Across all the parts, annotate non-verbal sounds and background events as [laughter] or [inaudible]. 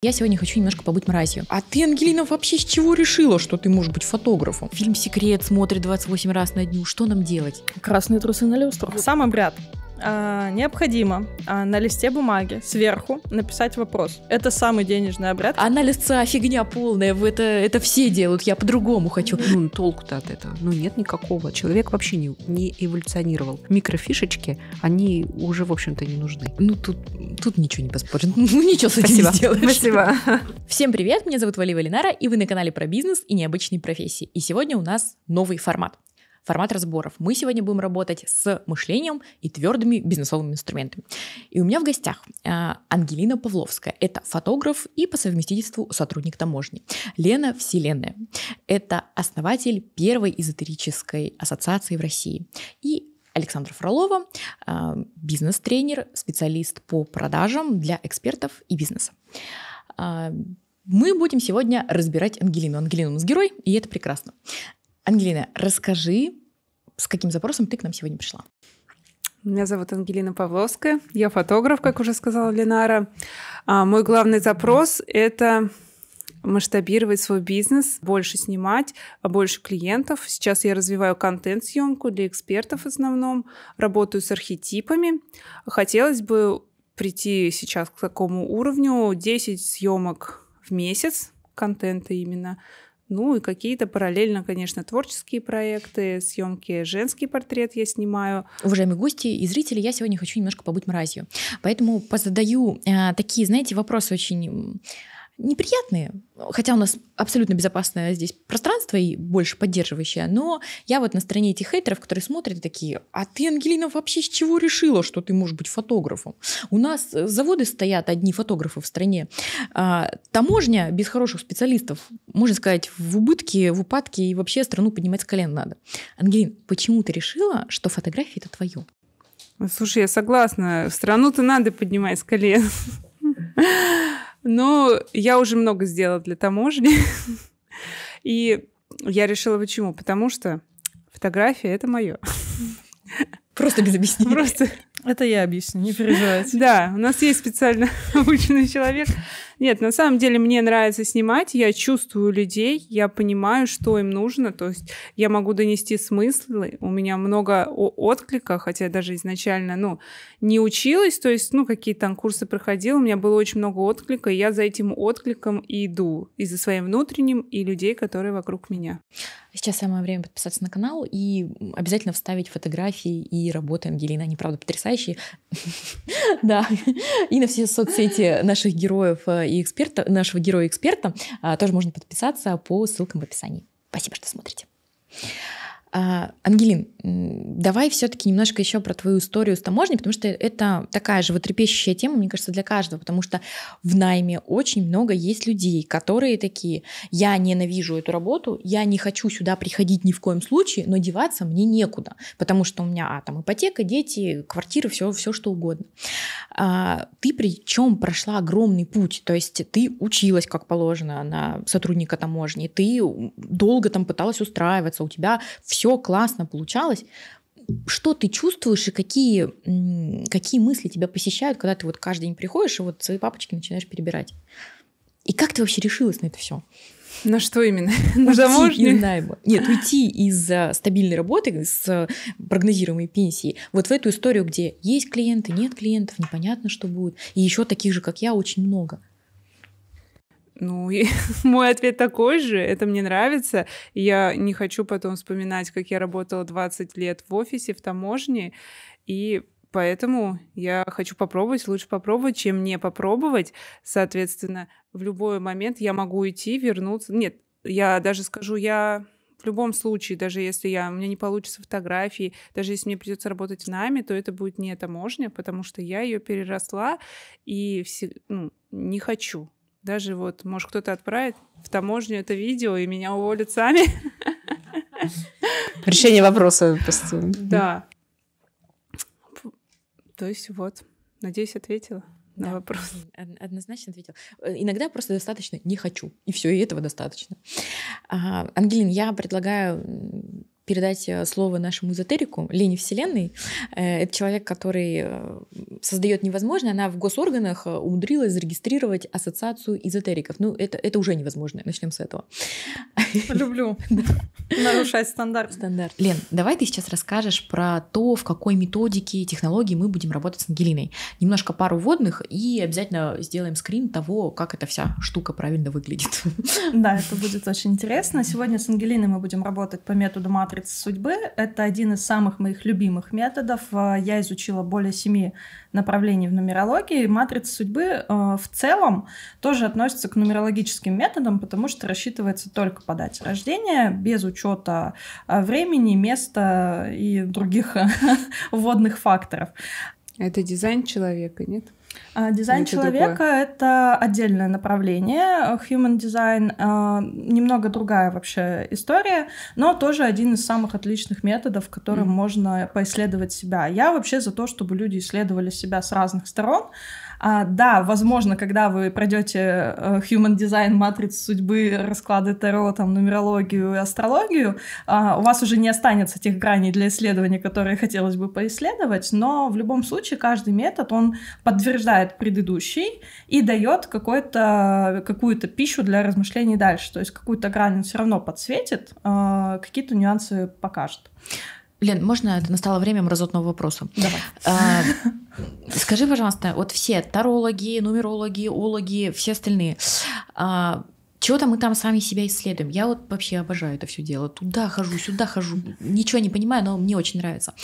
Я сегодня хочу немножко побыть мразью. А ты, Ангелина, вообще с чего решила, что ты можешь быть фотографом? Фильм «Секрет» смотрит 28 раз на дню. Что нам делать? Красные трусы на люстру. Сам обряд. А, необходимо а, на листе бумаги сверху написать вопрос. Это самый денежный обряд. А на листца фигня полная, это, это все делают, я по-другому хочу. Ну, ну, толку-то от этого, ну, нет никакого. Человек вообще не, не эволюционировал. Микрофишечки, они уже, в общем-то, не нужны. Ну, тут, тут ничего не поспоришь. [laughs] Ну, ничего с этим Спасибо. не сделаешь. Спасибо. Всем привет, меня зовут Вали Валинара, и вы на канале про бизнес и необычные профессии. И сегодня у нас новый формат формат разборов. Мы сегодня будем работать с мышлением и твердыми бизнесовыми инструментами. И у меня в гостях а, Ангелина Павловская. Это фотограф и по совместительству сотрудник таможни. Лена Вселенная. Это основатель первой эзотерической ассоциации в России. И Александра Фролова, а, бизнес-тренер, специалист по продажам для экспертов и бизнеса. А, мы будем сегодня разбирать Ангелину. Ангелина у нас герой, и это прекрасно. Ангелина, расскажи, с каким запросом ты к нам сегодня пришла? Меня зовут Ангелина Павловская, я фотограф, как уже сказала Ленара. А мой главный запрос — это масштабировать свой бизнес, больше снимать, больше клиентов. Сейчас я развиваю контент-съемку для экспертов в основном, работаю с архетипами. Хотелось бы прийти сейчас к такому уровню 10 съемок в месяц, контента именно, ну и какие-то параллельно, конечно, творческие проекты, съемки «Женский портрет» я снимаю. Уважаемые гости и зрители, я сегодня хочу немножко побыть мразью. Поэтому позадаю э, такие, знаете, вопросы очень неприятные, хотя у нас абсолютно безопасное здесь пространство и больше поддерживающее, но я вот на стороне этих хейтеров, которые смотрят такие, а ты, Ангелина, вообще с чего решила, что ты можешь быть фотографом? У нас э, заводы стоят одни фотографы в стране. А, таможня без хороших специалистов, можно сказать, в убытке, в упадке и вообще страну поднимать с колен надо. Ангелин, почему ты решила, что фотография это твое? Слушай, я согласна. Страну-то надо поднимать с колен. Но я уже много сделала для таможни. [laughs] И я решила, почему? Потому что фотография — это мое. Просто без объяснений. Просто. Это я объясню, не переживайте. Да, у нас есть специально [laughs] обученный человек, нет, на самом деле мне нравится снимать, я чувствую людей, я понимаю, что им нужно, то есть я могу донести смыслы, у меня много отклика, хотя я даже изначально, ну, не училась, то есть, ну, какие там курсы проходила, у меня было очень много отклика, и я за этим откликом и иду, и за своим внутренним, и людей, которые вокруг меня. Сейчас самое время подписаться на канал и обязательно вставить фотографии и работы Ангелины. Они, правда, потрясающие. [laughs] Да. И на все соцсети наших героев э, и эксперта, нашего героя-эксперта. А, тоже можно подписаться по ссылкам в описании. Спасибо, что смотрите. А, Ангелин, давай все-таки немножко еще про твою историю с таможней, потому что это такая же животрепещущая тема, мне кажется, для каждого, потому что в найме очень много есть людей, которые такие, я ненавижу эту работу, я не хочу сюда приходить ни в коем случае, но деваться мне некуда, потому что у меня а, там ипотека, дети, квартиры, все, все что угодно. А, ты причем прошла огромный путь, то есть ты училась, как положено, на сотрудника таможни, ты долго там пыталась устраиваться, у тебя все все классно получалось. Что ты чувствуешь и какие, какие мысли тебя посещают, когда ты вот каждый день приходишь и вот свои папочки начинаешь перебирать? И как ты вообще решилась на это все? На что именно? [laughs] На замужнюю? Не знаю. Нет, уйти из э, стабильной работы с э, прогнозируемой пенсией вот в эту историю, где есть клиенты, нет клиентов, непонятно, что будет. И еще таких же, как я, очень много. Ну, и [laughs] мой ответ такой же. Это мне нравится. Я не хочу потом вспоминать, как я работала 20 лет в офисе, в таможне. И поэтому я хочу попробовать. Лучше попробовать, чем не попробовать. Соответственно, в любой момент я могу уйти, вернуться. Нет, я даже скажу, я в любом случае, даже если я, у меня не получится фотографии, даже если мне придется работать в нами, то это будет не таможня, потому что я ее переросла и все, ну, не хочу даже вот, может, кто-то отправит в таможню это видео, и меня уволят сами. Решение вопроса просто. Да. То есть вот. Надеюсь, ответила на да. вопрос. Однозначно ответила э, Иногда просто достаточно не хочу. И все, и этого достаточно. А, Ангелин, я предлагаю передать э, слово нашему эзотерику Лене Вселенной. Э, это человек, который э, создает невозможное. Она в госорганах умудрилась зарегистрировать ассоциацию эзотериков. Ну, это, это уже невозможно. Начнем с этого. Люблю [laughs] нарушать стандарт. Стандарт. Лен, давай ты сейчас расскажешь про то, в какой методике, технологии мы будем работать с Ангелиной. Немножко пару вводных и обязательно сделаем скрин того, как эта вся штука правильно выглядит. Да, это будет очень интересно. Сегодня с Ангелиной мы будем работать по методу матрицы «Матрица судьбы». Это один из самых моих любимых методов. А, я изучила более семи направлений в нумерологии. «Матрица судьбы» а, в целом тоже относится к нумерологическим методам, потому что рассчитывается только по дате рождения, без учета а, времени, места и других [laughs] вводных факторов. Это дизайн человека, нет? А, дизайн человека это отдельное направление. Human design а, немного другая вообще история, но тоже один из самых отличных методов, которым mm. можно поисследовать себя. Я вообще за то, чтобы люди исследовали себя с разных сторон. А, да, возможно, когда вы пройдете э, human design, матрицу судьбы, расклады Таро, там, нумерологию и астрологию, а, у вас уже не останется тех граней для исследования, которые хотелось бы поисследовать, но в любом случае каждый метод, он подтверждает предыдущий и дает какую-то пищу для размышлений дальше, то есть какую-то грань он все равно подсветит, а, какие-то нюансы покажет. Лен, можно это настало время мразотного вопроса? Давай. А, скажи, пожалуйста, вот все тарологи, нумерологи, ологи, все остальные, а, чего-то мы там сами себя исследуем. Я вот вообще обожаю это все дело. Туда хожу, сюда хожу. Ничего не понимаю, но мне очень нравится.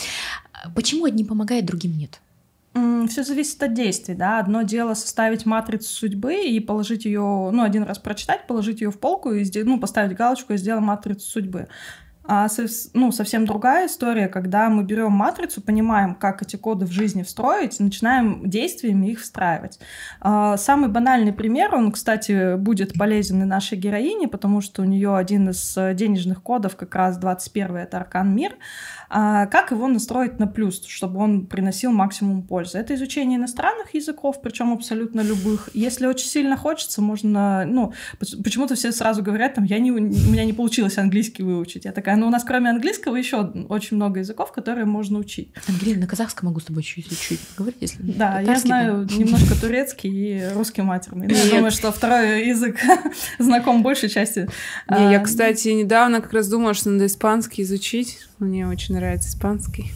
А почему одним помогает, другим нет? Все зависит от действий, да. Одно дело составить матрицу судьбы и положить ее, ну, один раз прочитать, положить ее в полку и ну, поставить галочку и сделать матрицу судьбы. А, ну, совсем другая история, когда мы берем матрицу, понимаем, как эти коды в жизни встроить, начинаем действиями их встраивать. А, самый банальный пример, он, кстати, будет полезен и нашей героине, потому что у нее один из э, денежных кодов, как раз 21 это аркан мир. А, как его настроить на плюс, чтобы он приносил максимум пользы. Это изучение иностранных языков, причем абсолютно любых. Если очень сильно хочется, можно, ну, почему-то все сразу говорят, там, я не, у меня не получилось английский выучить. Я такая, ну, у нас кроме английского еще очень много языков, которые можно учить. Ангелина, на казахском могу с тобой чуть-чуть говорить, если... Да, я знаю да? немножко турецкий и русский матерный. Я думаю, что второй язык [laughs] знаком большей части. Не, Я, а, кстати, недавно как раз думала, что надо испанский изучить мне очень нравится испанский.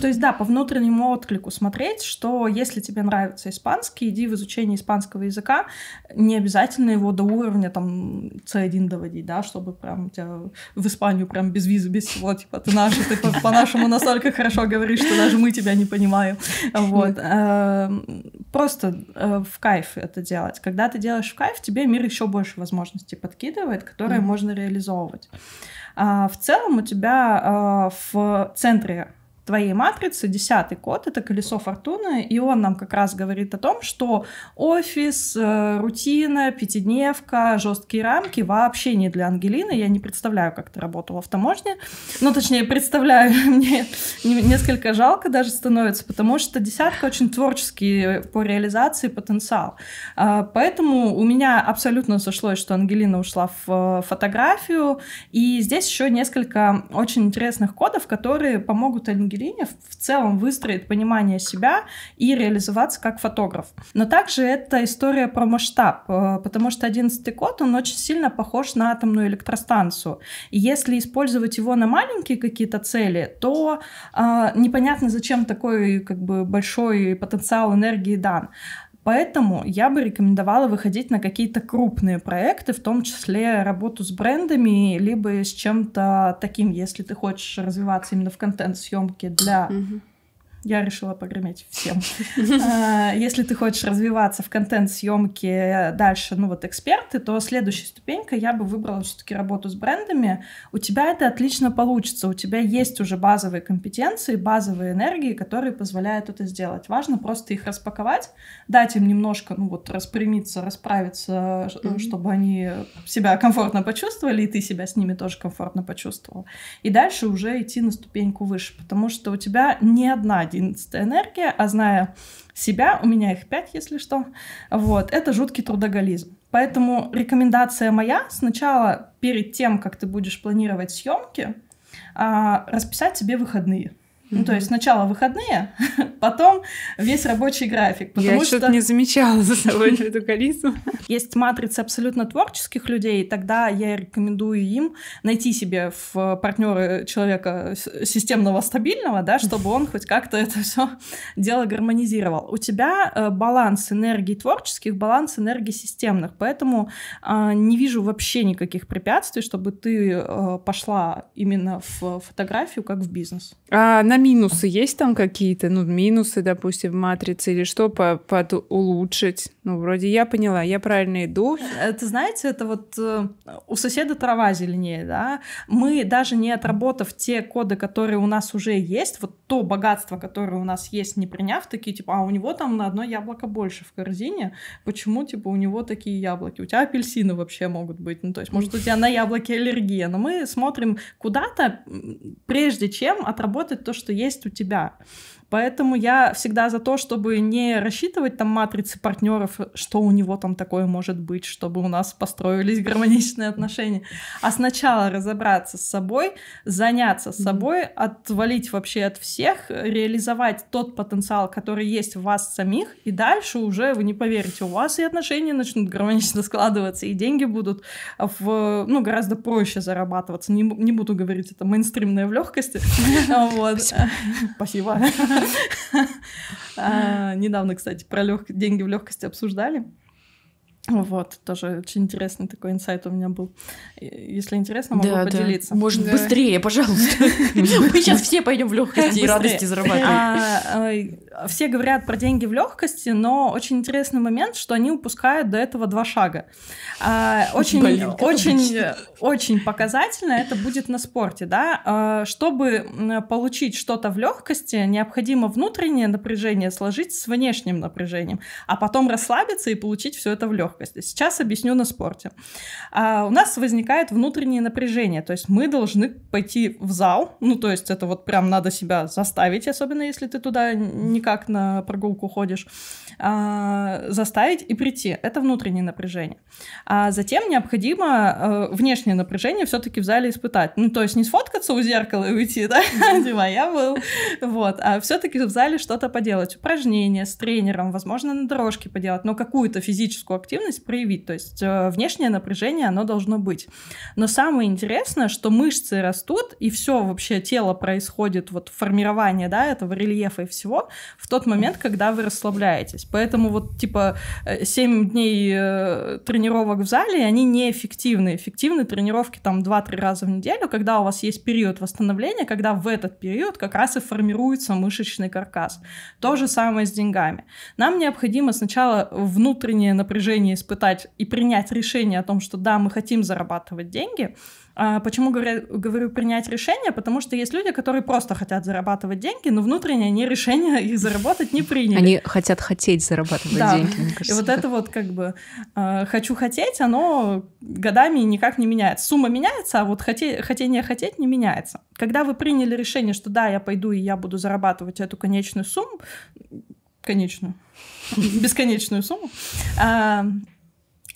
То есть, да, по внутреннему отклику смотреть, что если тебе нравится испанский, иди в изучение испанского языка. Не обязательно его до уровня там C1 доводить, да, чтобы прям тебя в Испанию прям без визы, без всего, типа, ты наш, ты по-нашему настолько хорошо говоришь, что даже мы тебя не понимаем. Вот. Эм, просто э, в кайф это делать. Когда ты делаешь в кайф, тебе мир еще больше возможностей подкидывает, которые можно реализовывать. А, в целом у тебя а, в центре твоей матрицы, десятый код, это колесо фортуны, и он нам как раз говорит о том, что офис, э, рутина, пятидневка, жесткие рамки вообще не для Ангелины. Я не представляю, как ты работала в таможне. Ну, точнее, представляю, [laughs] мне несколько жалко даже становится, потому что десятка очень творческий по реализации потенциал. А, поэтому у меня абсолютно сошлось, что Ангелина ушла в э, фотографию, и здесь еще несколько очень интересных кодов, которые помогут Ангелине Гериня в целом выстроит понимание себя и реализоваться как фотограф. Но также это история про масштаб, э, потому что 11 код, он очень сильно похож на атомную электростанцию. И если использовать его на маленькие какие-то цели, то э, непонятно, зачем такой как бы большой потенциал энергии дан. Поэтому я бы рекомендовала выходить на какие-то крупные проекты, в том числе работу с брендами, либо с чем-то таким, если ты хочешь развиваться именно в контент-съемке для угу я решила погреметь всем. [laughs] А, если ты хочешь развиваться в контент-съемке дальше, ну вот эксперты, то следующая ступенька я бы выбрала все-таки работу с брендами. У тебя это отлично получится. У тебя есть уже базовые компетенции, базовые энергии, которые позволяют это сделать. Важно просто их распаковать, дать им немножко, ну вот, распрямиться, расправиться, чтобы они себя комфортно почувствовали, и ты себя с ними тоже комфортно почувствовал. И дальше уже идти на ступеньку выше, потому что у тебя не одна 11 энергия, а зная себя, у меня их 5, если что, вот, это жуткий трудоголизм. Поэтому рекомендация моя сначала перед тем, как ты будешь планировать съемки, а, расписать себе выходные. Ну, то есть сначала выходные, [laughs] потом весь рабочий график. Я что-то что... не замечала за собой [laughs] эту количество. Есть матрицы абсолютно творческих людей, тогда я рекомендую им найти себе в э, партнеры человека системного, стабильного, да, чтобы он хоть как-то это все [laughs] дело гармонизировал. У тебя э, баланс энергии творческих, баланс энергии системных, поэтому а, не вижу вообще никаких препятствий, чтобы ты э, пошла именно в фотографию как в бизнес. А, на минусы есть там какие-то? Ну, минусы, допустим, в матрице или что по под улучшить? Ну, вроде я поняла, я правильно иду. Это, знаете, это вот э, у соседа трава зеленее, да? Мы даже не отработав те коды, которые у нас уже есть, вот то богатство, которое у нас есть, не приняв, такие, типа, а у него там на одно яблоко больше в корзине, почему, типа, у него такие яблоки? У тебя апельсины вообще могут быть, ну, то есть, может, у тебя на яблоки аллергия, но мы смотрим куда-то, прежде чем отработать то, что что есть у тебя. Поэтому я всегда за то, чтобы не рассчитывать там матрицы партнеров, что у него там такое может быть, чтобы у нас построились гармоничные отношения, а сначала разобраться с собой, заняться собой, отвалить вообще от всех, реализовать тот потенциал, который есть в вас самих, и дальше уже, вы не поверите, у вас и отношения начнут гармонично складываться, и деньги будут в, ну, гораздо проще зарабатываться. Не, не буду говорить, это мейнстримная в легкости. [laughs] Спасибо. А, недавно, кстати, про деньги в легкости обсуждали. Вот, тоже очень интересный такой инсайт у меня был. Если интересно, могу да, поделиться. Да. Может, да. быстрее, пожалуйста. Мы сейчас все пойдем в легкости и радости зарабатывать. А, все говорят про деньги в легкости, но очень интересный момент, что они упускают до этого два шага. А, очень, Блин, очень, очень показательно это будет на спорте, да. А, чтобы получить что-то в легкости, необходимо внутреннее напряжение сложить с внешним напряжением, а потом расслабиться и получить все это в легкости. Сейчас объясню на спорте. А, у нас возникает внутреннее напряжение, то есть мы должны пойти в зал, ну то есть это вот прям надо себя заставить, особенно если ты туда не как на прогулку ходишь, а, заставить и прийти. Это внутреннее напряжение. А затем необходимо э, внешнее напряжение все-таки в зале испытать. Ну, то есть не сфоткаться у зеркала и уйти, да, Дима, [laughs] я был, вот, а все-таки в зале что-то поделать, упражнения с тренером, возможно, на дорожке поделать, но какую-то физическую активность проявить, то есть э, внешнее напряжение, оно должно быть. Но самое интересное, что мышцы растут, и все вообще тело происходит, вот формирование, да, этого рельефа и всего в тот момент, когда вы расслабляетесь. Поэтому вот типа 7 э, дней э, тренировок в зале, они неэффективны. Эффективны тренировки там 2-3 раза в неделю, когда у вас есть период восстановления, когда в этот период как раз и формируется мышечный каркас. То же самое с деньгами. Нам необходимо сначала внутреннее напряжение испытать и принять решение о том, что да, мы хотим зарабатывать деньги, а почему говорю, говорю принять решение? Потому что есть люди, которые просто хотят зарабатывать деньги, но внутренне они решение [laughs] их заработать не приняли. Они хотят хотеть зарабатывать да. деньги, мне кажется. И вот это вот как бы а, «хочу хотеть», оно годами никак не меняется. Сумма меняется, а вот хоте, хотение хотеть не меняется. Когда вы приняли решение, что да, я пойду и я буду зарабатывать эту конечную сумму, конечную, [laughs] бесконечную сумму, а,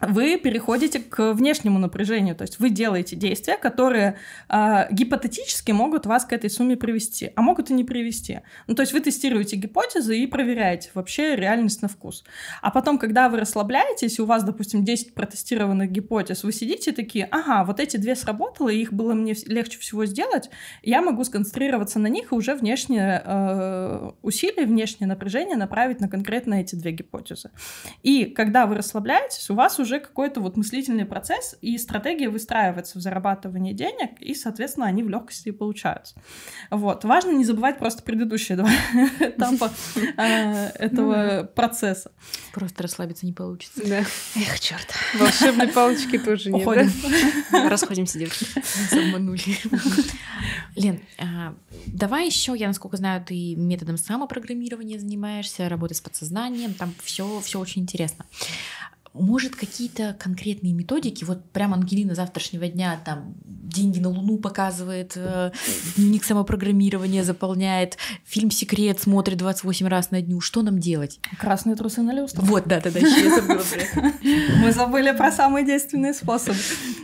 вы переходите к внешнему напряжению, то есть вы делаете действия, которые э, гипотетически могут вас к этой сумме привести, а могут и не привести. Ну, то есть вы тестируете гипотезы и проверяете вообще реальность на вкус. А потом, когда вы расслабляетесь, у вас, допустим, 10 протестированных гипотез, вы сидите такие, ага, вот эти две сработало, их было мне легче всего сделать, я могу сконцентрироваться на них и уже внешние э, усилия, внешнее напряжение направить на конкретно эти две гипотезы. И когда вы расслабляетесь, у вас уже уже какой-то вот мыслительный процесс, и стратегия выстраивается в зарабатывании денег, и, соответственно, они в легкости получаются. Вот. Важно не забывать просто предыдущие два [laughs] этапа э, этого ну процесса. Просто расслабиться не получится. Да. Эх, черт. Волшебной палочки тоже нет. Уходим. Расходимся, девочки. Заманули. Лен, а, давай еще, я насколько знаю, ты методом самопрограммирования занимаешься, работы с подсознанием, там все, все очень интересно. Может, какие-то конкретные методики, вот прям Ангелина завтрашнего дня там деньги на Луну показывает, э, дневник самопрограммирования заполняет, фильм «Секрет» смотрит 28 раз на дню. Что нам делать? Красные трусы на люстру. Вот, да-да-да, [laughs] Мы забыли про самый действенный способ.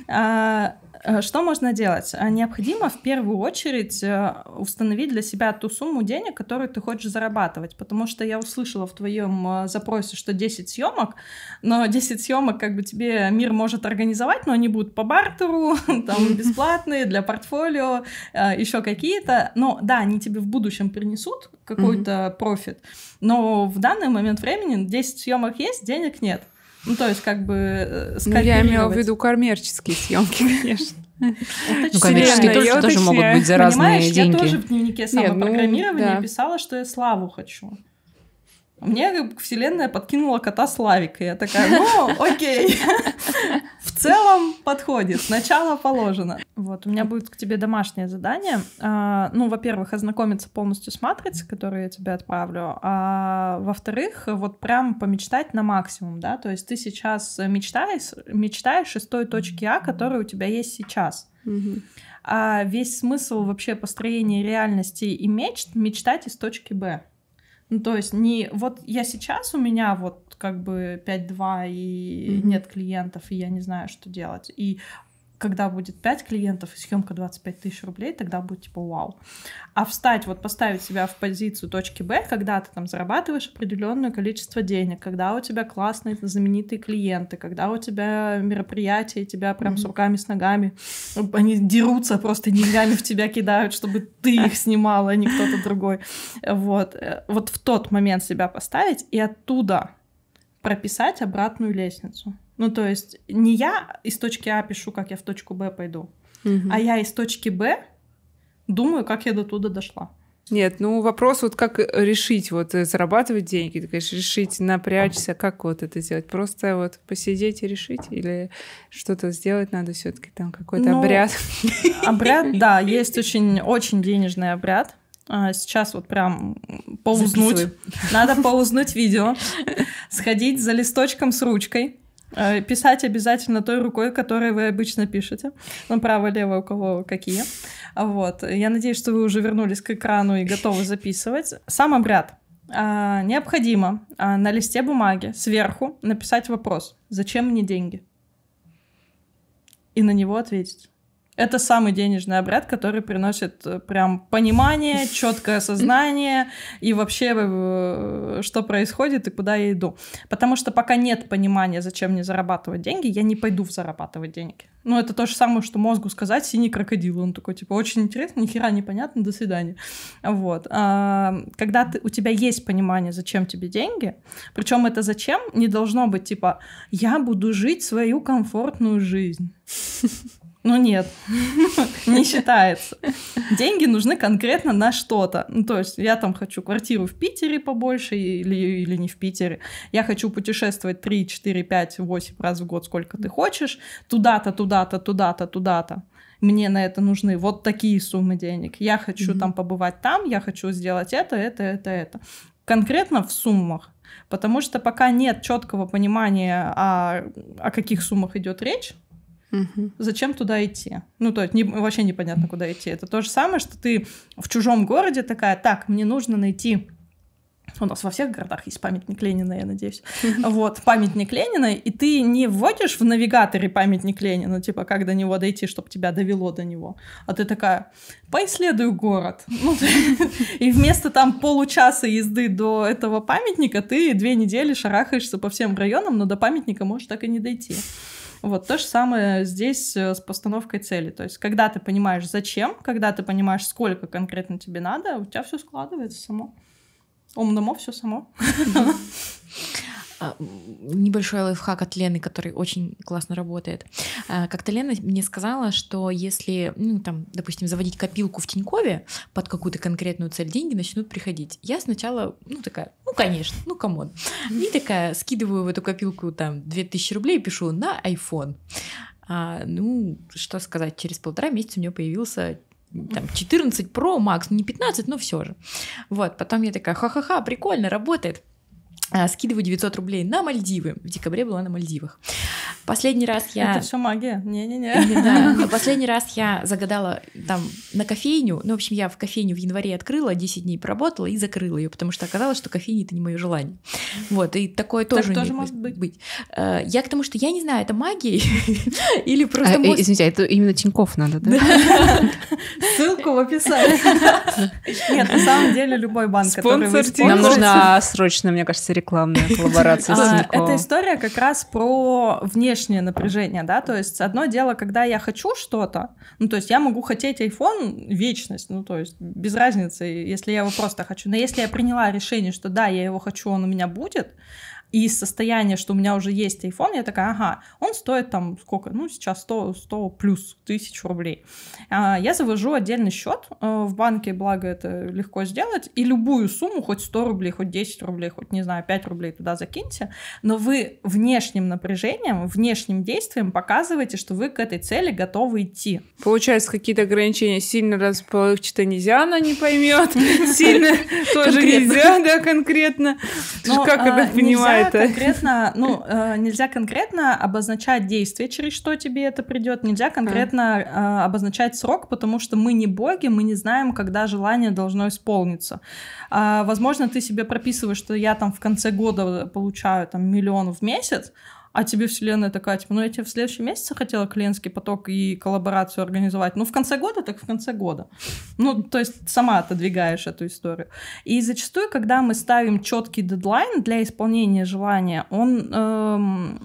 А, Э, что можно делать? Э, необходимо в первую очередь э, установить для себя ту сумму денег, которую ты хочешь зарабатывать, потому что я услышала в твоем запросе, что 10 съемок, но 10 [laughs] съемок как бы тебе мир может организовать, но они будут по бартеру, [laughs] там [laughs] бесплатные, для портфолио, еще какие-то. Но да, они тебе в будущем принесут какой-то профит, но в данный момент времени 10 съемок есть, денег нет. Ну, то есть, как бы... Э, ну, я имела в виду коммерческие съемки, [laughs] конечно. Ну, коммерческие тоже, тоже могут быть за разные деньги. Понимаешь, я тоже в дневнике ну, самопрограммирования писала, что я славу хочу. Мне вселенная подкинула кота Славика. Я такая, ну, окей. В целом подходит, начало положено. Вот, у меня будет к тебе домашнее задание. А, ну, во-первых, ознакомиться полностью с матрицей, которую я тебе отправлю. А, во-вторых, вот прям помечтать на максимум, да? То есть ты сейчас мечтаешь, мечтаешь из той точки А, которая у тебя есть сейчас. А весь смысл вообще построения реальности и мечт — мечтать из точки Б. Ну, то есть не вот я сейчас у меня вот как бы 5-2 и угу. нет клиентов, и я не знаю, что делать. И когда будет 5 клиентов и съемка 25 тысяч рублей, тогда будет типа вау. А встать, вот поставить себя в позицию точки Б, когда ты там зарабатываешь определенное количество денег, когда у тебя классные знаменитые клиенты, когда у тебя мероприятия, тебя прям mm-hmm. с руками, с ногами, они дерутся, просто деньгами в тебя кидают, чтобы ты их снимала, а не кто-то другой. Вот. Э, вот в тот момент себя поставить и оттуда прописать обратную лестницу. Ну, то есть не я из точки А пишу, как я в точку Б пойду, угу. а я из точки Б думаю, как я до туда дошла. Нет, ну вопрос вот как решить, вот э, зарабатывать деньги, ты говоришь, решить, напрячься, как вот это сделать? Просто вот посидеть и решить или что-то сделать надо все таки там какой-то ну, обряд? [laughs] Обряд, да, есть очень, очень денежный обряд. А, сейчас вот прям поузнуть. Надо поузнуть видео, сходить за листочком с ручкой, Э, писать обязательно той рукой, которой вы обычно пишете. Ну, право, лево, у кого какие. Вот. Я надеюсь, что вы уже вернулись к экрану и готовы записывать. Сам обряд. А, необходимо а, на листе бумаги сверху написать вопрос «Зачем мне деньги?» и на него ответить. Это самый денежный обряд, который приносит э, прям понимание, [laughs] четкое сознание и вообще, э, что происходит и куда я иду. Потому что пока нет понимания, зачем мне зарабатывать деньги, я не пойду в зарабатывать деньги. Ну, это то же самое, что мозгу сказать «синий крокодил». Он такой, типа, очень интересно, ни хера непонятно, до свидания. Вот. А, когда ты, у тебя есть понимание, зачем тебе деньги, причем это зачем не должно быть, типа, я буду жить свою комфортную жизнь. [laughs] Ну нет, [laughs] не считается. Деньги нужны конкретно на что-то. Ну, то есть я там хочу квартиру в Питере побольше или, или не в Питере. Я хочу путешествовать 3, 4, 5, 8 раз в год, сколько ты хочешь. Туда-то, туда-то, туда-то, туда-то. Мне на это нужны вот такие суммы денег. Я хочу mm-hmm. там побывать там, я хочу сделать это, это, это, это. Конкретно в суммах. Потому что пока нет четкого понимания, о, а, о каких суммах идет речь, Зачем туда идти? Ну, то есть не, вообще непонятно, куда идти. Это то же самое, что ты в чужом городе такая, так, мне нужно найти... У нас во всех городах есть памятник Ленина, я надеюсь. [laughs] Вот, памятник Ленина, и ты не вводишь в навигаторе памятник Ленина, типа, как до него дойти, чтобы тебя довело до него. А ты такая, поисследую город. [laughs] Ну, [laughs] и вместо там получаса езды до этого памятника ты две недели шарахаешься по всем районам, но до памятника можешь так и не дойти. Вот то же самое здесь э, с постановкой цели. То есть, когда ты понимаешь, зачем, когда ты понимаешь, сколько конкретно тебе надо, у тебя все складывается само. Умному все само. [laughs] А, небольшой лайфхак от Лены, который очень классно работает. А, как-то Лена мне сказала, что если, ну, там, допустим, заводить копилку в Тинькове под какую-то конкретную цель, деньги начнут приходить. Я сначала, ну, такая, ну, конечно, ну, камон. И такая, скидываю в эту копилку, там, 2000 рублей и пишу на iPhone. А, ну, что сказать, через полтора месяца у нее появился там 14 Pro Max, ну, не 15, но все же. Вот, потом я такая, ха-ха-ха, прикольно, работает скидываю 900 рублей на Мальдивы. В декабре была на Мальдивах. Последний раз я... Это все магия. Не-не-не. [laughs] последний раз я загадала там на кофейню. Ну, в общем, я в кофейню в январе открыла, 10 дней поработала и закрыла ее, потому что оказалось, что кофейня — это не мое желание. Вот, и такое так тоже, тоже может быть. Э, я к тому, что я не знаю, это магия [laughs] или а, просто... Э, извините, а это именно Тиньков надо, да? [laughs] Ссылку в описании. Нет, на самом деле любой банк, который Нам нужна срочно, мне кажется, рекламная коллаборация с а, Тиньковым. Эта история как раз про внешний внешнее напряжение, да, то есть одно дело, когда я хочу что-то, ну, то есть я могу хотеть iPhone вечность, ну, то есть без разницы, если я его просто хочу, но если я приняла решение, что да, я его хочу, он у меня будет, и состояние, что у меня уже есть iPhone, я такая, ага, он стоит там сколько? Ну, сейчас 100, 100 плюс тысяч рублей. А, я завожу отдельный счет э, в банке, благо это легко сделать, и любую сумму, хоть 100 рублей, хоть 10 рублей, хоть, не знаю, 5 рублей туда закиньте, но вы внешним напряжением, внешним действием показываете, что вы к этой цели готовы идти. Получается, какие-то ограничения сильно расплывчато нельзя, она не поймет, [laughs] сильно тоже нельзя, [laughs] да, конкретно. Как а, это понимать? какая конкретно, ну, э, нельзя конкретно обозначать действие, через что тебе это придет, нельзя конкретно э, обозначать срок, потому что мы не боги, мы не знаем, когда желание должно исполниться. Э, возможно, ты себе прописываешь, что я там в конце года получаю там миллион в месяц, а тебе вселенная такая, типа, ну я тебе в следующем месяце хотела клиентский поток и коллаборацию организовать. Ну, в конце года, так в конце года. Ну, то есть сама отодвигаешь эту историю. И зачастую, когда мы ставим четкий дедлайн для исполнения желания, он, эм,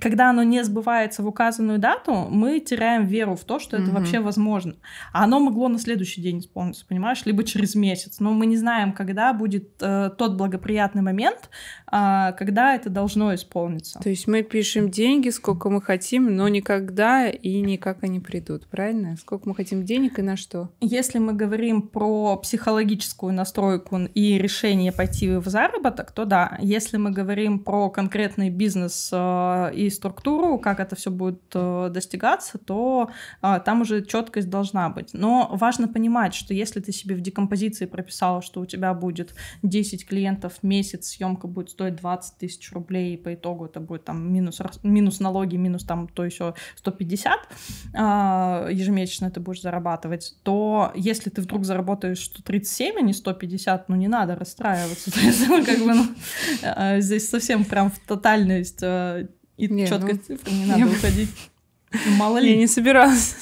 когда оно не сбывается в указанную дату, мы теряем веру в то, что это mm-hmm. вообще возможно. А оно могло на следующий день исполниться, понимаешь, либо через месяц. Но мы не знаем, когда будет э, тот благоприятный момент, э, когда это должно исполниться. То есть мы пишем деньги, сколько мы хотим, но никогда и никак они придут, правильно? Сколько мы хотим денег и на что? Если мы говорим про психологическую настройку и решение пойти в заработок, то да. Если мы говорим про конкретный бизнес э, и структуру, как это все будет э, достигаться, то э, там уже четкость должна быть. Но важно понимать, что если ты себе в декомпозиции прописала, что у тебя будет 10 клиентов в месяц, съемка будет стоить 20 тысяч рублей, и по итогу это будет там минус минус, минус налоги, минус там то еще 150 а, ежемесячно ты будешь зарабатывать, то если ты вдруг заработаешь 137, а не 150, ну не надо расстраиваться. [laughs] То есть, ну, как бы, ну, э, здесь совсем прям в тотальность э, и четкость ну, цифр не надо уходить. [laughs] Мало ли. Я не собиралась.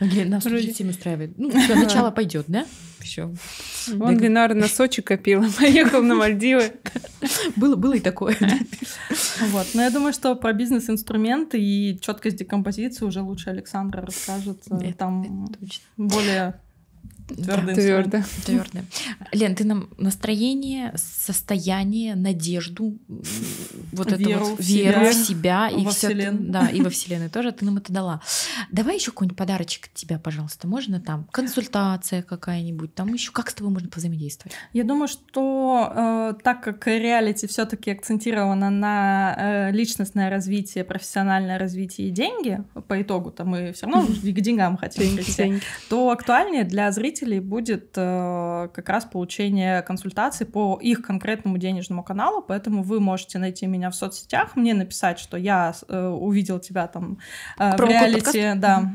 Вроде... Нас всем устраивает. Ну, [laughs] сначала пойдет, да? Все. Он Динара на Сочи копила, [laughs] поехал на Мальдивы. [laughs] Было, было и такое. Вот. Но я думаю, что про бизнес-инструменты и четкость декомпозиции уже лучше Александра расскажет. Э, там более Твердым Твердо. Твердо. Лен, ты нам настроение, состояние, надежду, вот веру это вот в веру себя, в себя и во все, вселен... да, и во вселенную тоже ты нам это дала. Давай еще какой-нибудь подарочек тебя, пожалуйста, можно там консультация какая-нибудь, там еще как с тобой можно взаимодействовать? Я думаю, что э, так как реалити все-таки акцентировано на э, личностное развитие, профессиональное развитие и деньги, по итогу-то мы все равно к деньгам хотели то актуальнее для зрителей зрителей будет э, как раз получение консультации по их конкретному денежному каналу, поэтому вы можете найти меня в соцсетях, мне написать, что я э, увидел тебя там э, в реалити, да,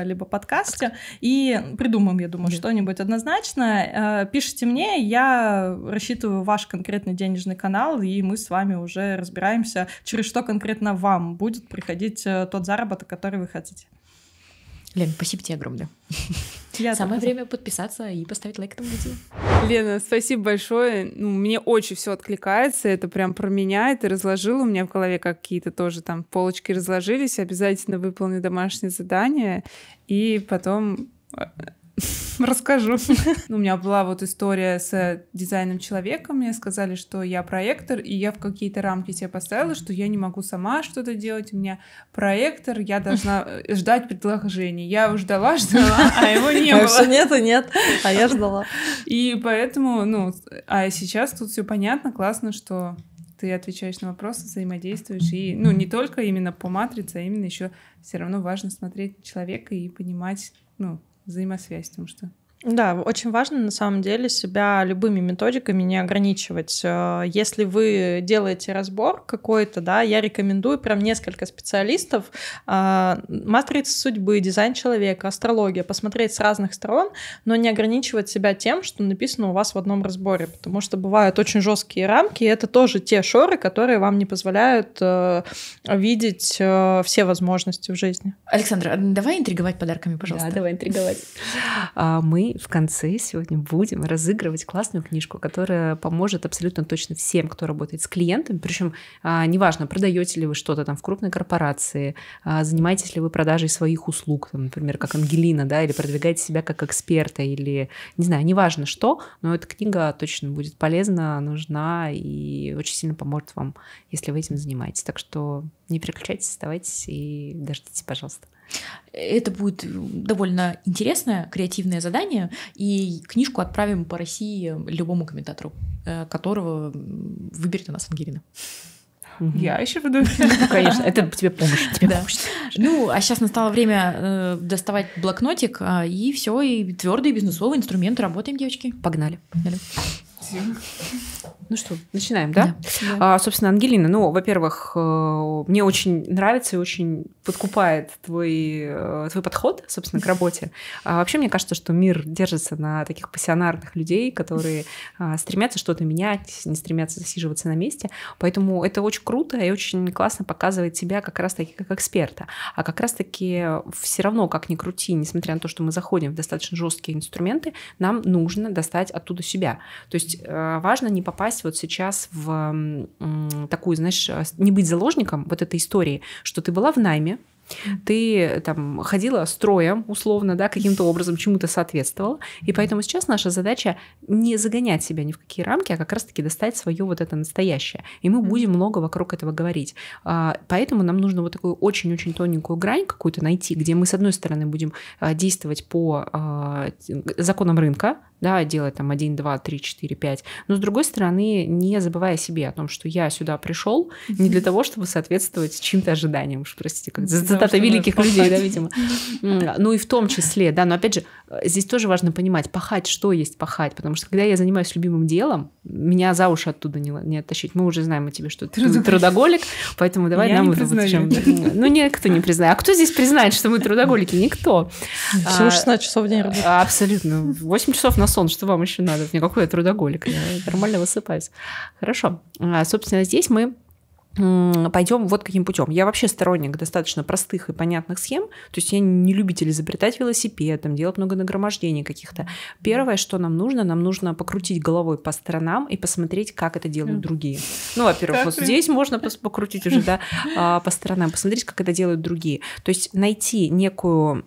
э, либо [laughs] подкасте, и придумаем, я думаю, что-нибудь однозначно. Э, пишите мне, я рассчитываю ваш конкретный денежный канал, и мы с вами уже разбираемся, через что конкретно вам будет приходить э, тот заработок, который вы хотите. Лен, спасибо тебе огромное. Я Самое время подписаться и поставить лайк этому видео. Лена, спасибо большое. Ну, мне очень все откликается. Это прям про меня. Это разложило. У меня в голове какие-то тоже там полочки разложились. Обязательно выполню домашнее задание. И потом э, [laughs] расскажу. Ну, у меня была вот история с дизайном человека. Мне сказали, что я проектор, и я в какие-то рамки себе поставила, что я не могу сама что-то делать. У меня проектор, я должна [laughs] э, ждать предложений. Я [laughs] ждала, ждала, а его не а было. нет нет, а я ждала. И поэтому, ну, а сейчас тут все понятно, классно, что ты отвечаешь на вопросы, взаимодействуешь. И, ну, не только именно по матрице, а именно еще все равно важно смотреть на человека и понимать, ну, взаимосвязь, потому что да, очень важно на самом деле себя любыми методиками не ограничивать. Э, если вы делаете разбор какой-то, да, я рекомендую прям несколько специалистов, э, матрица судьбы, дизайн человека, астрология, посмотреть с разных сторон, но не ограничивать себя тем, что написано у вас в одном разборе, потому что бывают очень жесткие рамки, и это тоже те шоры, которые вам не позволяют э, видеть все возможности в жизни. Александра, а давай интриговать подарками, пожалуйста. Да, давай интриговать. [laughs] А мы в конце сегодня будем разыгрывать классную книжку, которая поможет абсолютно точно всем, кто работает с клиентами. Причем а, неважно, продаете ли вы что-то там в крупной корпорации, а, занимаетесь ли вы продажей своих услуг, там, например, как Ангелина, да, или продвигаете себя как эксперта, или не знаю, неважно что, но эта книга точно будет полезна, нужна и очень сильно поможет вам, если вы этим занимаетесь. Так что не переключайтесь, оставайтесь и дождитесь, пожалуйста. Это будет довольно интересное, креативное задание, и книжку отправим по России любому комментатору, э, которого выберет у нас Ангелина. Угу. Я еще буду. [laughs] Ну, конечно, это тебе помощь. Тебе да. помощь. Ну, а сейчас настало время э, доставать блокнотик, э, и все, и твердые бизнесовые инструменты. Работаем, девочки. Погнали. Погнали. Всем. Ну что, начинаем, да? да. А, собственно, Ангелина, ну, во-первых, э, мне очень нравится и очень подкупает твой, э, твой подход, собственно, к [laughs] работе. А вообще, мне кажется, что мир держится на таких пассионарных людей, которые а, стремятся что-то менять, не стремятся засиживаться на месте. Поэтому это очень круто и очень классно показывает себя как раз-таки как эксперта. А как раз-таки все равно, как ни крути, несмотря на то, что мы заходим в достаточно жесткие инструменты, нам нужно достать оттуда себя. То есть э, важно не попасть попасть вот сейчас в такую, знаешь, э, не быть заложником вот этой истории, что ты была в найме, ты там ходила строем, условно, да, каким-то образом чему-то соответствовала. И поэтому сейчас наша задача не загонять себя ни в какие рамки, а как раз-таки достать свое вот это настоящее. И мы будем много вокруг этого говорить. А, поэтому нам нужно вот такую очень-очень тоненькую грань какую-то найти, где мы, с одной стороны, будем а, действовать по а, законам рынка, да, делать там 1, 2, 3, 4, 5. Но с другой стороны, не забывая себе о том, что я сюда пришел не для того, чтобы соответствовать чьим-то ожиданиям, уж простите, как за цитата великих людей, да, видимо. [laughs] Ну и в том числе, да, но опять же, здесь тоже важно понимать, пахать, что есть пахать, потому что когда я занимаюсь любимым делом, меня за уши оттуда не, не оттащить. Мы уже знаем о тебе, что ты трудоголик, поэтому давай нам вот в Ну, никто не признает. А кто здесь признает, что мы трудоголики? Никто. Всего 16 а, часов в день работаю. А, абсолютно. 8 часов на сон, что вам еще надо? Никакой я трудоголик. Я нормально высыпаюсь. Хорошо. А, собственно, здесь мы пойдем вот каким путем. Я вообще сторонник достаточно простых и понятных схем, то есть я не любитель изобретать велосипед, там, делать много нагромождений каких-то. Первое, что нам нужно, нам нужно покрутить головой по сторонам и посмотреть, как это делают другие. Ну, во-первых, вот здесь можно покрутить уже, да, а, по сторонам, посмотреть, как это делают другие. То есть найти некую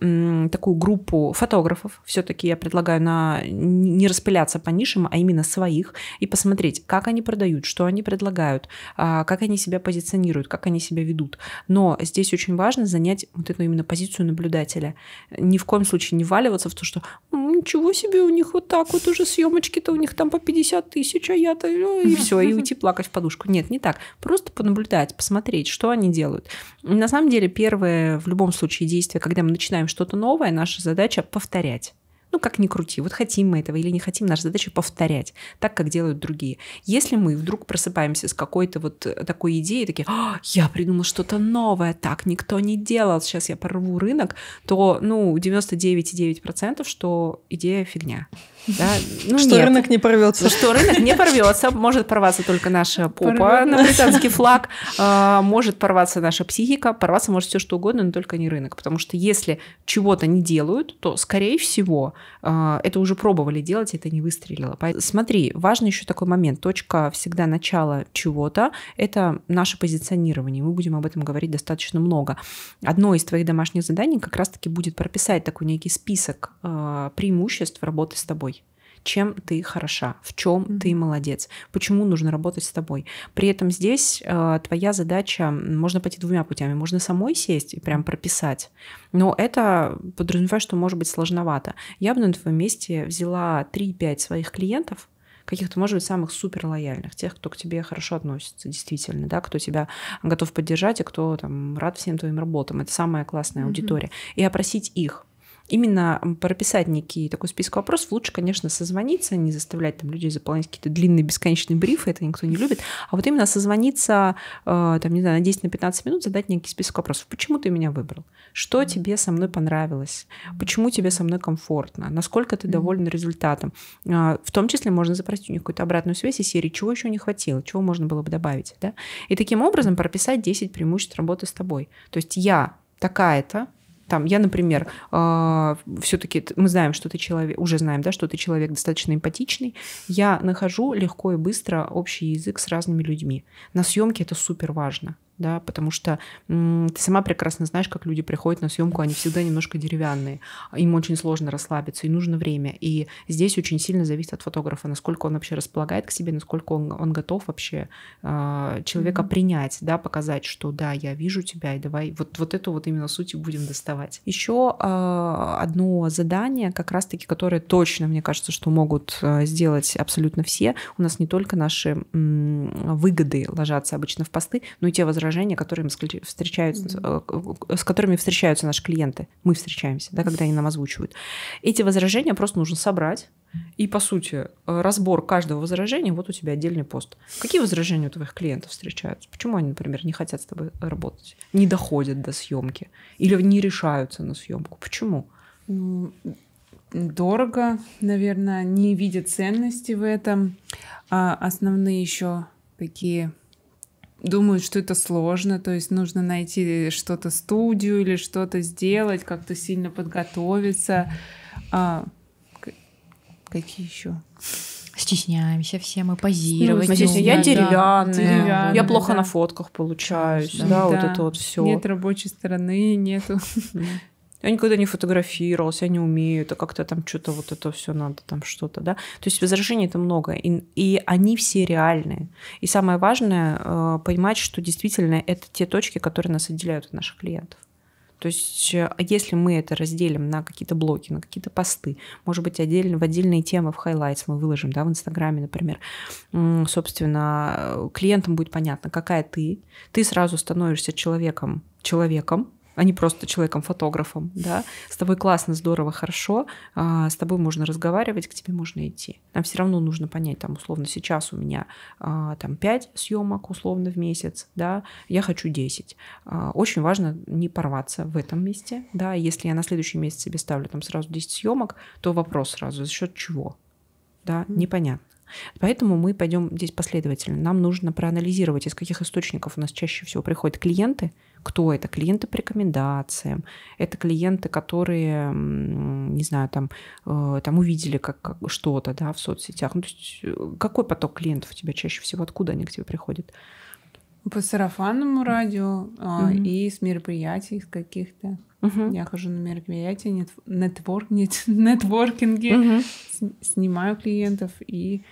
такую группу фотографов, все таки я предлагаю на, не распыляться по нишам, а именно своих, и посмотреть, как они продают, что они предлагают, а, как они себя позиционируют, как они себя ведут. Но здесь очень важно занять вот эту именно позицию наблюдателя. Ни в коем случае не валиваться в то, что ничего себе, у них вот так вот уже съемочки-то у них там по 50 тысяч, а я-то э, и все, и уйти плакать в подушку. Нет, не так. Просто понаблюдать, посмотреть, что они делают. На самом деле, первое в любом случае действие, когда мы начинаем что-то новое, наша задача повторять ну, как ни крути, вот хотим мы этого или не хотим, наша задача повторять так, как делают другие. Если мы вдруг просыпаемся с какой-то вот э, такой идеей, такие, «А, я придумал что-то новое, так никто не делал, сейчас я порву рынок, то, ну, 99,9% что идея фигня. Да? Ну, что нет. рынок не порвется. Что рынок не порвется. Может порваться только наша попа на британский флаг, а, может порваться наша психика, порваться может все что угодно, но только не рынок. Потому что если чего-то не делают, то, скорее всего, а, это уже пробовали делать, это не выстрелило. Смотри, важный еще такой момент. Точка всегда начала чего-то – это наше позиционирование. Мы будем об этом говорить достаточно много. Одно из твоих домашних заданий как раз-таки будет прописать такой некий список а, преимуществ работы с тобой чем ты хороша, в чем mm-hmm. ты молодец, почему нужно работать с тобой. При этом здесь э, твоя задача, можно пойти двумя путями, можно самой сесть и прям прописать, но это подразумевает, что может быть сложновато. Я бы на твоем месте взяла 3-5 своих клиентов, каких-то, может быть, самых супер лояльных, тех, кто к тебе хорошо относится, действительно, да, кто тебя готов поддержать и а кто там рад всем твоим работам. Это самая классная аудитория. Mm-hmm. И опросить их, именно прописать некий такой список вопросов, лучше, конечно, созвониться, не заставлять там людей заполнять какие-то длинные бесконечные брифы, это никто не любит, а вот именно созвониться, э, там, не знаю, на 10-15 на минут, задать некий список вопросов. Почему ты меня выбрал? Что mm-hmm. тебе со мной понравилось? Почему тебе со мной комфортно? Насколько ты mm-hmm. доволен результатом? А, в том числе можно запросить у них какую-то обратную связь из серии, чего еще не хватило, чего можно было бы добавить, да? И таким образом прописать 10 преимуществ работы с тобой. То есть я такая-то, там, я, например, э, а, все-таки мы знаем, что ты человек, уже знаем, да, что ты человек достаточно эмпатичный. Я нахожу легко и быстро общий язык с разными людьми. На съемке это супер важно да, потому что ты сама прекрасно знаешь, как люди приходят на съемку, они всегда немножко деревянные, им очень сложно расслабиться, и нужно время. И здесь очень сильно зависит от фотографа, насколько он вообще располагает к себе, насколько он, он готов вообще э, человека mm-hmm. принять, да, показать, что да, я вижу тебя, и давай вот, вот эту вот именно суть будем доставать. Еще э, а, одно задание, как раз-таки, которое точно, мне кажется, что могут э, сделать абсолютно все, у нас не только наши м- выгоды ложатся обычно в посты, но и те возражения, выражения, которые встречаются, mm-hmm. с которыми встречаются наши клиенты. Мы встречаемся, да, когда они нам озвучивают. Эти возражения просто нужно собрать. И, по сути, э, разбор каждого возражения, вот у тебя отдельный пост. Какие возражения у твоих клиентов встречаются? Почему они, например, не хотят с тобой работать? Не доходят до съемки? Или не решаются на съемку? Почему? Ну, дорого, наверное, не видят ценности в этом. А основные еще такие думают, что это сложно, то есть нужно найти что-то студию или что-то сделать, как-то сильно подготовиться. А, какие еще? Стесняемся все мы ну, позировать. Ну, стесня... Я да, деревянная, я плохо да. на фотках получаюсь, да, да, да вот это вот все. Нет рабочей стороны, нету я никогда не фотографировалась, я не умею, это как-то там что-то вот это все надо, там что-то, да. То есть возражений это много, и, и они все реальные. И самое важное э, понимать, что действительно это те точки, которые нас отделяют от наших клиентов. То есть, э, если мы это разделим на какие-то блоки, на какие-то посты, может быть, отдельно в отдельные темы в хайлайтс мы выложим, да, в Инстаграме, например, собственно, э, клиентам будет понятно, какая ты. Ты сразу становишься человеком, человеком, а не просто человеком-фотографом, да. С тобой классно, здорово, хорошо, а, с тобой можно разговаривать, к тебе можно идти. Нам все равно нужно понять, там, условно, сейчас у меня а, там 5 съемок, условно, в месяц, да, я хочу 10. А, очень важно не порваться в этом месте, да, если я на следующий месяц себе ставлю там сразу 10 съемок, то вопрос сразу, за счет чего, да, mm-hmm. непонятно. Поэтому мы пойдем здесь последовательно. Нам нужно проанализировать, из каких источников у нас чаще всего приходят клиенты, кто это? Клиенты по рекомендациям. Это клиенты, которые, не знаю, там, э, там увидели как, как что-то да, в соцсетях. Ну, то есть э, какой поток клиентов у тебя чаще всего? Откуда они к тебе приходят? По сарафанному радио mm-hmm. и с мероприятий каких-то. Mm-hmm. Я хожу на мероприятия, нет, нетворк, нет, [laughs] нетворкинги, mm-hmm. с, снимаю клиентов и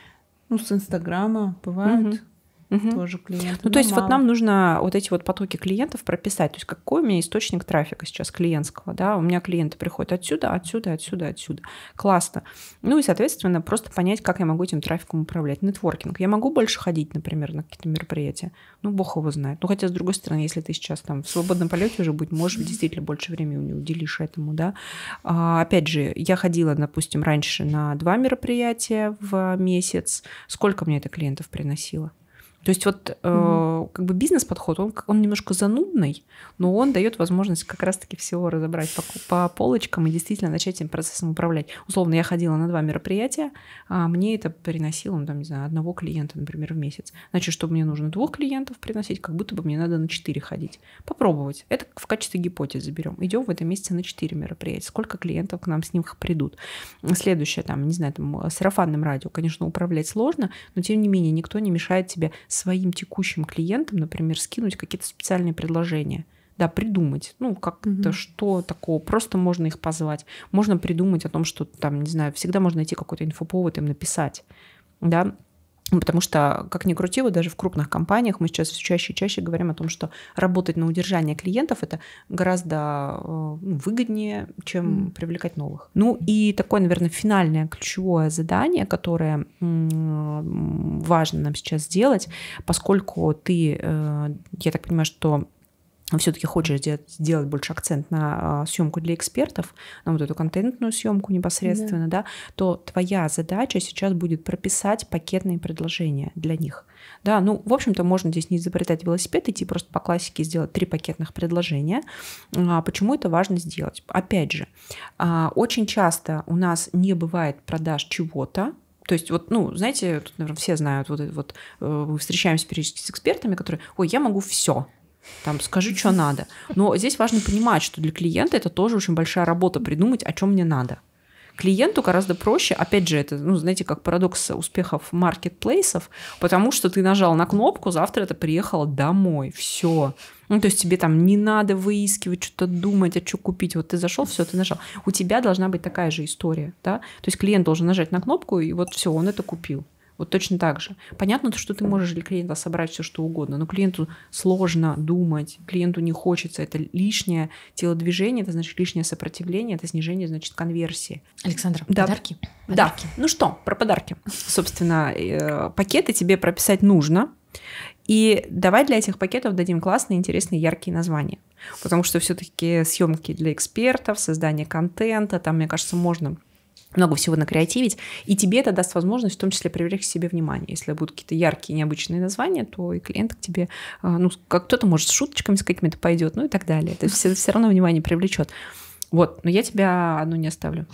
ну, с Инстаграма бывают. Mm-hmm угу. тоже клиентов. Ну, ну, то есть мало. вот нам нужно вот эти вот потоки клиентов прописать. То есть какой у меня источник трафика сейчас клиентского, да? У меня клиенты приходят отсюда, отсюда, отсюда, отсюда. Классно. Ну и, соответственно, просто понять, как я могу этим трафиком управлять. Нетворкинг. Я могу больше ходить, например, на какие-то мероприятия? Ну, бог его знает. Ну, хотя, с другой стороны, если ты сейчас там в свободном полете уже будешь, может, быть, действительно больше времени уделишь этому, да? А, опять же, я ходила, допустим, раньше на два мероприятия в месяц. Сколько мне это клиентов приносило? То есть вот угу. э, как бы бизнес-подход, он, он немножко занудный, но он дает возможность как раз-таки всего разобрать по, по полочкам и действительно начать этим процессом управлять. Условно, я ходила на два мероприятия, а мне это приносило, ну, там, не знаю, одного клиента, например, в месяц. Значит, чтобы мне нужно двух клиентов приносить, как будто бы мне надо на четыре ходить. Попробовать. Это в качестве гипотезы берем. Идем в этом месяце на четыре мероприятия. Сколько клиентов к нам с них придут? Следующее, там, не знаю, там, сарафанным радио, конечно, управлять сложно, но тем не менее никто не мешает тебе своим текущим клиентам, например, скинуть какие-то специальные предложения да, придумать, ну, как-то угу. что такого, просто можно их позвать, можно придумать о том, что там, не знаю, всегда можно найти какой-то инфоповод им написать, да, Потому что, как ни крути, вот даже в крупных компаниях мы сейчас все чаще и чаще говорим о том, что работать на удержание клиентов это гораздо э, ну, выгоднее, чем mm. привлекать новых. Ну и такое, наверное, финальное ключевое задание, которое важно нам сейчас сделать, поскольку ты, э, я так понимаю, что все-таки хочешь сделать, больше акцент на а, съемку для экспертов, на вот эту контентную съемку непосредственно, да. да, то твоя задача сейчас будет прописать пакетные предложения для них. Да, ну, в общем-то, можно здесь не изобретать велосипед, идти просто по классике сделать три пакетных предложения. А почему это важно сделать? Опять же, а, очень часто у нас не бывает продаж чего-то, то есть вот, ну, знаете, тут, наверное, все знают, вот, вот э, мы встречаемся периодически с экспертами, которые, ой, я могу все, там скажи, что надо. Но здесь важно понимать, что для клиента это тоже очень большая работа придумать, о чем мне надо. Клиенту гораздо проще, опять же, это, ну, знаете, как парадокс успехов маркетплейсов, потому что ты нажал на кнопку, завтра это приехало домой, все. Ну, то есть тебе там не надо выискивать, что-то думать, а что купить. Вот ты зашел, все, ты нажал. У тебя должна быть такая же история, да? То есть клиент должен нажать на кнопку, и вот все, он это купил. Вот точно так же. Понятно, что ты можешь для клиента собрать все, что угодно, но клиенту сложно думать, клиенту не хочется. Это лишнее телодвижение, это значит лишнее сопротивление, это снижение, значит, конверсии. Александра, да. подарки? подарки? Ну что, про подарки. Собственно, э, пакеты тебе прописать нужно. И давай для этих пакетов дадим классные, интересные, яркие названия. Потому что все-таки съемки для экспертов, создание контента, там, мне кажется, можно много всего накреативить, и тебе это даст возможность в том числе привлечь к себе внимание. Если будут какие-то яркие, необычные названия, то и клиент к тебе, а, ну, как кто-то, может, с шуточками с какими-то пойдет, ну и так далее. Это все, все равно внимание привлечет. Вот, но я тебя одну не оставлю.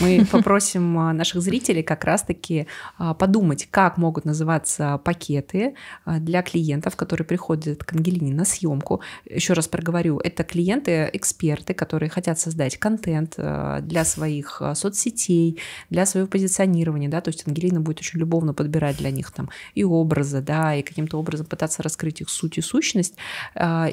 Мы [laughs] попросим а, наших зрителей как раз-таки а, подумать, как могут называться пакеты а, для клиентов, которые приходят к Ангелине на съемку. Еще раз проговорю, это клиенты-эксперты, которые хотят создать контент для своих соцсетей, для своего позиционирования, да, то есть Ангелина будет очень любовно подбирать для них там и образы, да, и каким-то образом пытаться раскрыть их суть и сущность.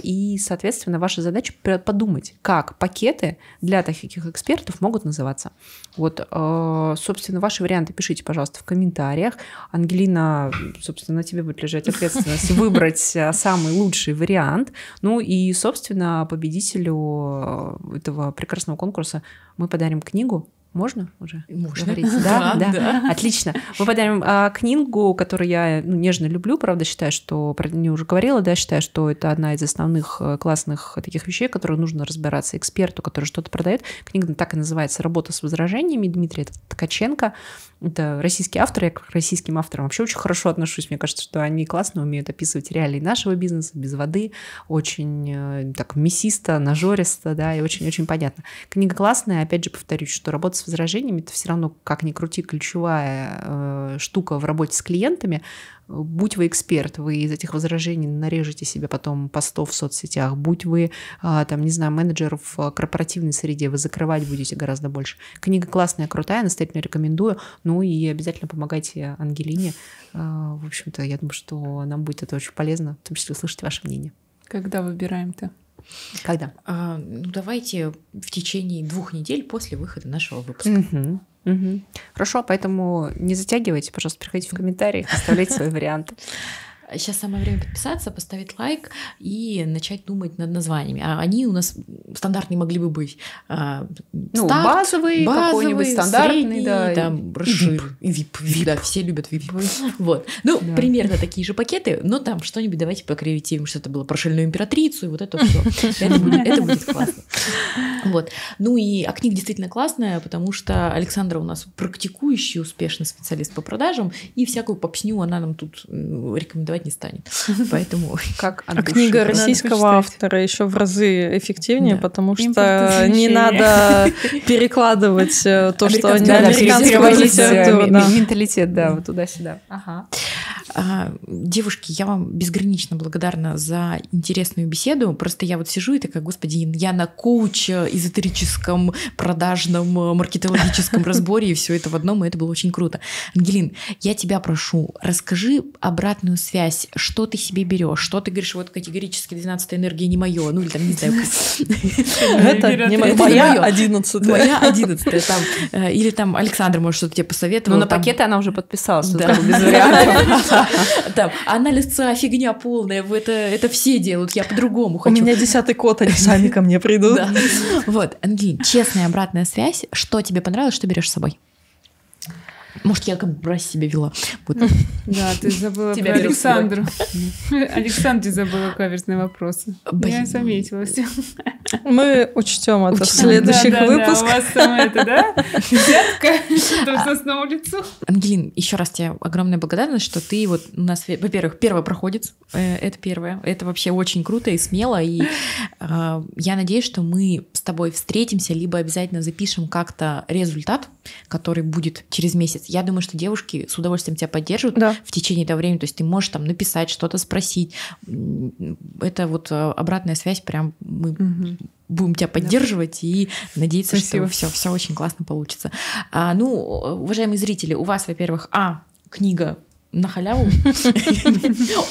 И, соответственно, ваша задача подумать, как пакеты для таких экспертов могут называться. Вот, э, собственно, ваши варианты пишите, пожалуйста, в комментариях. Ангелина, собственно, тебе будет лежать ответственность [laughs] выбрать э, самый лучший вариант. Ну и, собственно, победителю э, этого прекрасного конкурса мы подарим книгу можно уже? Можно. Говорить? [laughs] Да, да, да, да. Отлично. Мы подарим а, книгу, которую я ну, нежно люблю, правда, считаю, что, про нее уже говорила, да, считаю, что это одна из основных э, классных таких вещей, которые нужно разбираться эксперту, который что-то продает. Книга так и называется «Работа с возражениями» Дмитрия Ткаченко. Это российский автор, я к российским авторам вообще очень хорошо отношусь. Мне кажется, что они классно умеют описывать реалии нашего бизнеса без воды, очень э, так мясисто, нажористо, да, и очень-очень понятно. Книга классная, опять же повторюсь, что работа работа с возражениями — это все равно, как ни крути, ключевая э, штука в работе с клиентами. Будь вы эксперт, вы из этих возражений нарежете себе потом постов в соцсетях. Будь вы, э, там, не знаю, менеджер в корпоративной среде, вы закрывать будете гораздо больше. Книга классная, крутая, настоятельно рекомендую. Ну и обязательно помогайте Ангелине. Э, в общем-то, я думаю, что нам будет это очень полезно, в том числе услышать ваше мнение. Когда выбираем-то? Когда? А, ну, давайте в течение двух недель после выхода нашего выпуска. Угу. Угу. Хорошо, поэтому не затягивайте, пожалуйста, приходите в комментарии, оставляйте свои варианты. Сейчас самое время подписаться, поставить лайк и начать думать над названиями. А они у нас стандартные могли бы быть. А, ну, старт, базовый, базовый какой-нибудь стандартный, средний, да. Там, и вип, и вип, вип. Да, все любят вип. Вот. Ну, да. примерно такие же пакеты, но там что-нибудь давайте покреативим, что-то было про шальную императрицу и вот это все. [laughs] Это будет, это будет классно. Вот. Ну и а книга действительно классная, потому что Александра у нас практикующий, успешный специалист по продажам, и всякую попсню она нам тут рекомендовать продавать не станет. [laughs] Поэтому... Как [laughs] а книга российского автора еще в разы эффективнее, да. потому что не надо [laughs] перекладывать э, то, что они американского Менталитет, да, вот туда-сюда. А, девушки, я вам безгранично благодарна за интересную беседу. Просто я вот сижу и такая, господи, я на коуч э, эзотерическом, продажном, э, маркетологическом разборе, и все это в одном, и это было очень круто. Ангелин, я тебя прошу, расскажи обратную связь, что ты себе берешь, что ты говоришь, вот категорически 12 энергия не мое, ну или там, не знаю, это не моя 11 Моя 11 там, э, или там Александр, может, что-то тебе посоветовал. Ну, на пакеты она уже подписалась, без [laughs] [laughs] Там, она лица фигня полная, это, это все делают, я по-другому хочу. У меня десятый кот они сами ко мне придут. Да. Вот, Ангелин, честная обратная связь, что тебе понравилось, что берешь с собой? Может, я как брась себе вела. [laughs] Да, ты забыла про Александру. Александре забыла каверзные вопросы. Я заметила все. Мы учтем это учтем. в следующих да, да, Да, у вас там это, да? Взятка сосновому [laughs] лицу. Ангелин, еще раз тебе огромная благодарность, что ты вот у нас, во-первых, первый проходит. Э, это первое. Это вообще очень круто и смело. И э, я надеюсь, что мы с тобой встретимся, либо обязательно запишем как-то результат, который будет через месяц месяц. Я думаю, что девушки с удовольствием тебя поддержат да. в течение этого времени. То есть ты можешь там написать, что-то спросить. Это вот э, обратная связь, прям мы угу. будем тебя поддерживать да. и надеяться, Спасибо. что все, все очень классно получится. А, ну, э, уважаемые зрители, у вас, во-первых, а книга на халяву. [laughs]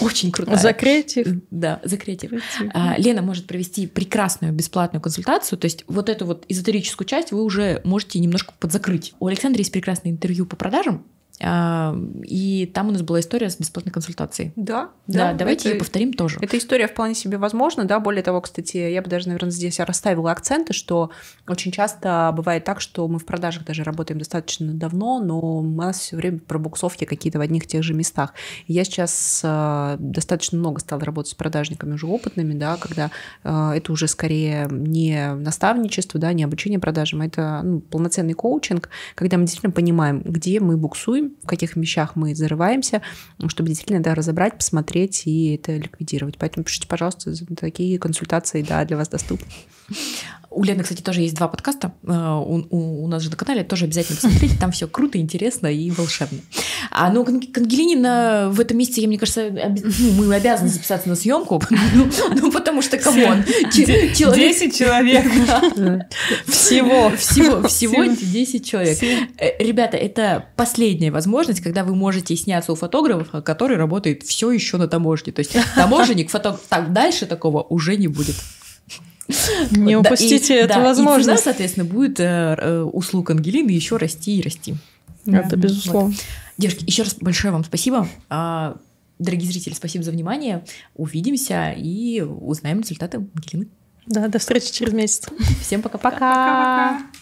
Очень круто. За креатив. Да, за креатив. А, Лена может провести прекрасную бесплатную консультацию, то есть вот эту вот эзотерическую часть вы уже можете немножко подзакрыть. У Александра есть прекрасное интервью по продажам, а, и там у нас была история с бесплатной консультацией. Да, да. да давайте это, ее повторим тоже. Эта история вполне себе возможна, да. Более того, кстати, я бы даже, наверное, здесь расставила акценты, что очень часто бывает так, что мы в продажах даже работаем достаточно давно, но у нас все время пробуксовки какие-то в одних и тех же местах. я сейчас а, достаточно много стала работать с продажниками уже опытными, да, когда а, это уже скорее не наставничество, да, не обучение продажам, а это ну, полноценный коучинг, когда мы действительно понимаем, где мы буксуем, в каких вещах мы зарываемся, чтобы действительно это разобрать, посмотреть и это ликвидировать. Поэтому пишите, пожалуйста, такие консультации, да, для вас доступны. У Лены, кстати, тоже есть два подкаста э, у, у, у нас же на канале, тоже обязательно посмотрите, там все круто, интересно и волшебно. А, ну, к Ангелине в этом месте, я, мне кажется, оби... ну, мы обязаны записаться на съемку, [laughs] ну, ну потому что, камон, человек... 10 человек. [laughs] Всего. Всего, всего 10 человек. Э, ребята, это последняя возможность, когда вы можете сняться у фотографа, который работает все еще на таможне. То есть таможенник, фотограф, так дальше такого уже не будет. [laughs] Не упустите да, эту возможность. соответственно, будет э, э услуг Ангелины еще расти и расти. Это безусловно. Вот. Девушки, еще раз большое вам спасибо. А, дорогие зрители, спасибо за внимание. Увидимся и узнаем результаты Ангелины. Да, до встречи через месяц. Всем пока-пока. Пока-пока.